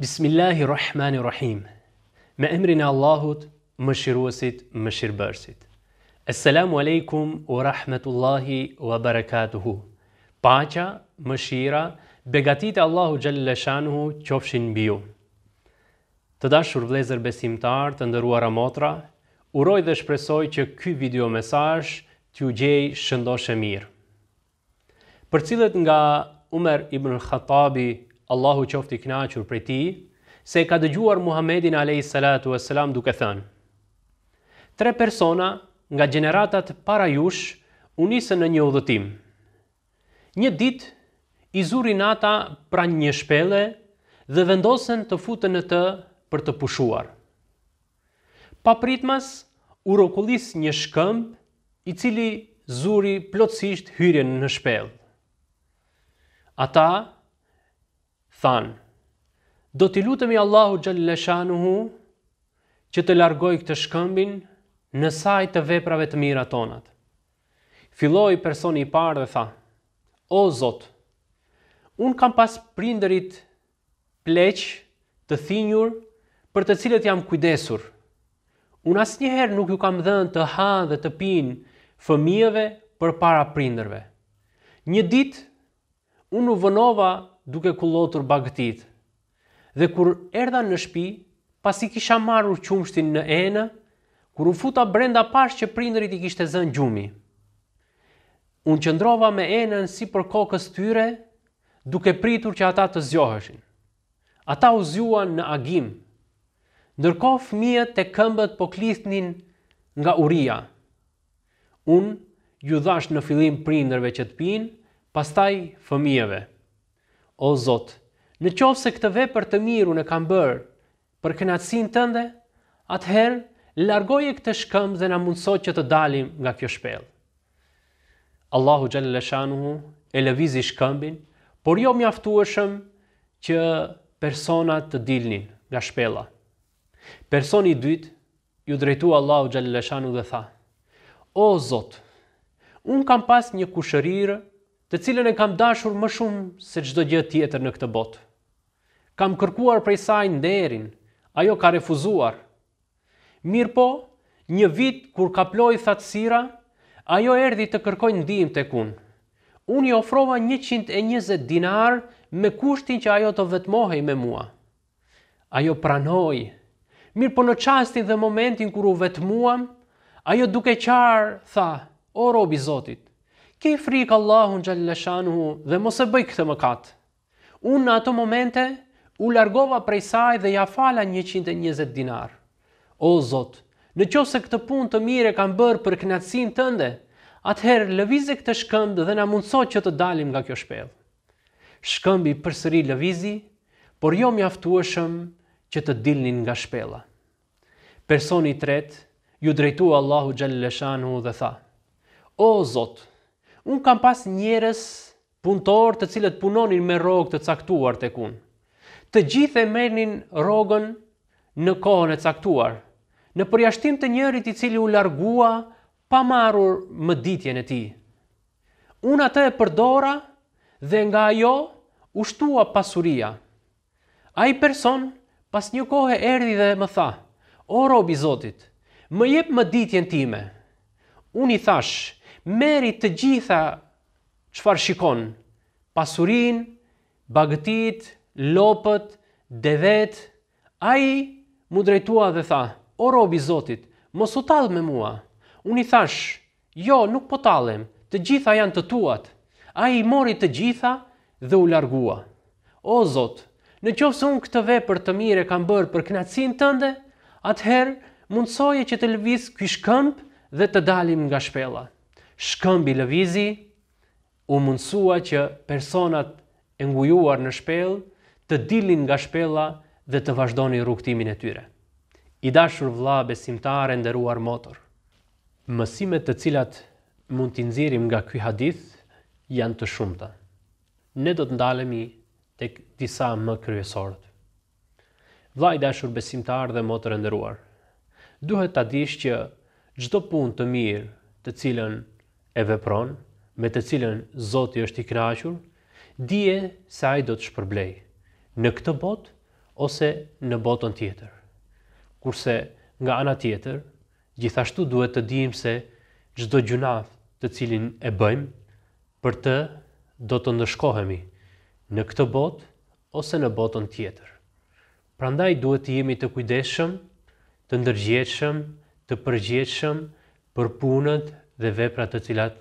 Bismillahirrahmanirrahim. Me emrin e Allahut, Mëshiruesit, Mëshirbërësit. Assalamu alaykum wa rahmatullahi wa barakatuh. Paqja, mëshira, begatit e Allahu xhallal shanuhu qofshin mbi ju. Të dashur vëllezër besimtar, të nderuara motra, uroj dhe shpresoj që ky video mesazh t'ju gjej shëndoshë mirë. Për cilët nga Umar ibn al-Khattabi Allahu qofti knaqur prej ti, se ka dëgjuar Muhammedin a.s. salatu duke thënë: Tre persona nga gjeneratat para jush u nisën në një udhëtim. Një ditë i zuri nata pranë një shpele dhe vendosen të futën në të për të pushuar. Pa pritmas, u rokullis një shkëmb, i cili zuri plotësisht hyrjen në shpel. Ata thanë, do t'i lutemi Allahu Gjellëshanuhu që të largoj këtë shkëmbin në saj të veprave të mira tonat. Filoj personi i parë dhe tha, o Zot, unë kam pas prinderit pleq të thinjur për të cilët jam kujdesur. Unë asë njëherë nuk ju kam dhenë të ha dhe të pinë fëmijëve për para prinderve. Një ditë, unë u vënova duke kullotur bagëtit. Dhe kur erdha në shtëpi, pasi kisha marrur qumshtin në enë, kur u futa brenda pash që prindërit i kishte zënë gjumi. Unë qëndrova me enën si për kokës tyre, duke pritur që ata të zjoheshin. Ata u zjuan në agim, nërko fëmijët të këmbët po klithnin nga uria. Unë ju dhash në filim prindërve që të pinë, pastaj fëmijëve. O Zot, në qovë se këtë vepër të miru në kam bërë për kënatësin tënde, atëherë largoje këtë shkëmë dhe në mundëso që të dalim nga kjo shpelë. Allahu Shanuhu e lëvizi shkëmbin, por jo mjaftueshëm që personat të dilnin nga shpela. Personi dytë ju drejtu Allahu Shanuhu dhe tha, O Zot, unë kam pas një kushërirë të cilën e kam dashur më shumë se çdo gjë tjetër në këtë botë. Kam kërkuar prej saj nderin, ajo ka refuzuar. Mirë po, një vit kur ka plojë thatsira, ajo erdi të kërkoj ndihim të unë. Unë i ofrova 120 dinar me kushtin që ajo të vetmohej me mua. Ajo pranoj, mirë po në qastin dhe momentin kur u vetmuam, ajo duke qarë, tha, o robi zotit, ke i frikë Allahun gjallëshanuhu dhe mos e bëj këtë mëkat. Unë në ato momente, u largova prej saj dhe ja fala 120 dinar. O Zot, në qo se këtë pun të mire kam bërë për knatësin tënde, atëherë lëvizi këtë shkëmb dhe na mundso që të dalim nga kjo shpedh. Shkëmbi për sëri lëvizi, por jo mjaftueshëm që të dilnin nga shpela. Personi tret, ju drejtu Allahu gjallëshanuhu dhe tha, O Zotë, Unë kam pas njerës punëtor të cilët punonin me rogë të caktuar të kunë. Të gjithë e menin rogën në kohën e caktuar, në përjashtim të njerit i cili u largua pa marur më ditjen e ti. Unë atë e përdora dhe nga ajo ushtua pasuria. A i person pas një kohë e erdi dhe më tha, o robi zotit, më jep më ditjen time. Unë i thashë, meri të gjitha qëfar shikon, pasurin, bagëtit, lopët, devet, a i mu drejtua dhe tha, o robi zotit, mos u talë me mua, unë i thash, jo, nuk po talëm, të gjitha janë të tuat, a i mori të gjitha dhe u largua. O zot, në qofë se unë këtë vepër të mire kam bërë për knatësin tënde, atëherë mundësoje që të lëvisë këshkëmpë dhe të dalim nga shpela.'' shkëmbi lëvizi, u mundësua që personat e ngujuar në shpel, të dilin nga shpela dhe të vazhdoni rukëtimin e tyre. I dashur vla besimtare ndëruar motor. Mësimet të cilat mund të nëzirim nga këj hadith janë të shumëta. Ne do të ndalemi të disa më kryesorët. Vla i dashur besimtare dhe motor e ndëruar. Duhet të adish që gjdo pun të mirë të cilën e vepron, me të cilën Zoti është i krahasur, dije se ai do të shpërblej në këtë botë ose në botën tjetër. Kurse nga ana tjetër, gjithashtu duhet të dijmë se çdo gjunaf, të cilin e bëjmë, për të do të ndëshkohemi në këtë botë ose në botën tjetër. Prandaj duhet të jemi të kujdeshëm, të ndërgjeshëm, të përgjeshëm për punët dhe vepra të cilat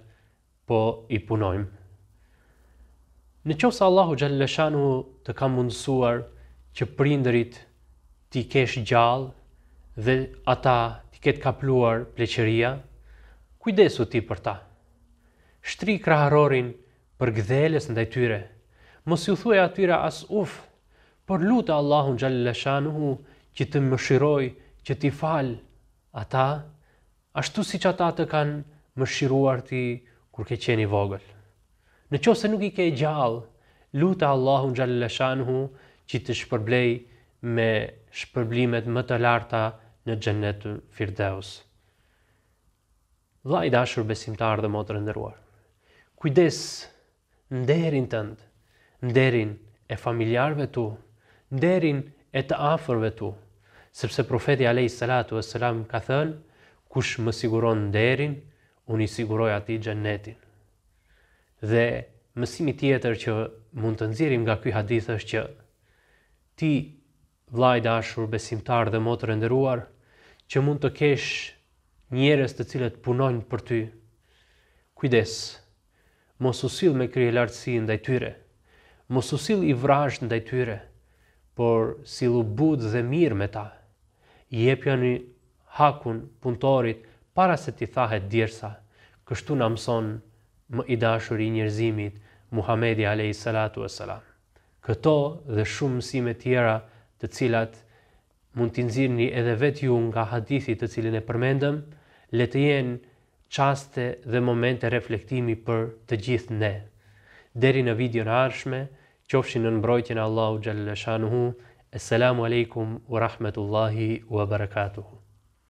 po i punojmë. Në qo sa Allahu Gjallëshanu të ka mundësuar që prinderit t'i kesh gjallë dhe ata t'i ketë kapluar pleqeria, kujdesu ti për ta. Shtri kraharorin për gdheles ndaj tyre, mos ju thuaj atyra as uf, por lutë Allahu Gjallëshanu hu që të mëshiroj, që t'i falë ata, ashtu si që ata të kanë më shiruar ti kur ke qeni vogël. Në qo se nuk i ke gjallë, luta Allahu në gjallë lëshanë hu që të shpërblej me shpërblimet më të larta në gjennetën firdeus. Vla i dashur besim dhe motër të Kujdes në derin të ndë, në derin e familjarve tu, në derin e të afërve tu, sepse profeti Alei Salatu e Salam ka thënë, kush më siguron në derin, unë i siguroj ati gjennetin. Dhe mësimi tjetër që mund të nëzirim nga kuj hadith është që ti vlajt ashur besimtar dhe motë rënderuar që mund të kesh njerës të cilët punojnë për ty. Kujdes, mos usil me krye lartësi në dajtyre, mos usil i vrajsh në dajtyre, por si lu budë dhe mirë me ta, i e hakun punëtorit para se ti thahet djersa, kështu na mëson më i dashuri i njerëzimit Muhamedi alayhi salatu wassalam. Këto dhe shumë mësime tjera të cilat mund t'i nxirrni edhe vet ju nga hadithi të cilin e përmendëm, le të jenë çaste dhe momente reflektimi për të gjithë ne. Deri në video të ardhshme, qofshi në mbrojtjen e Allahu xhallashanuhu. Assalamu aleikum wa rahmatullahi wa barakatuh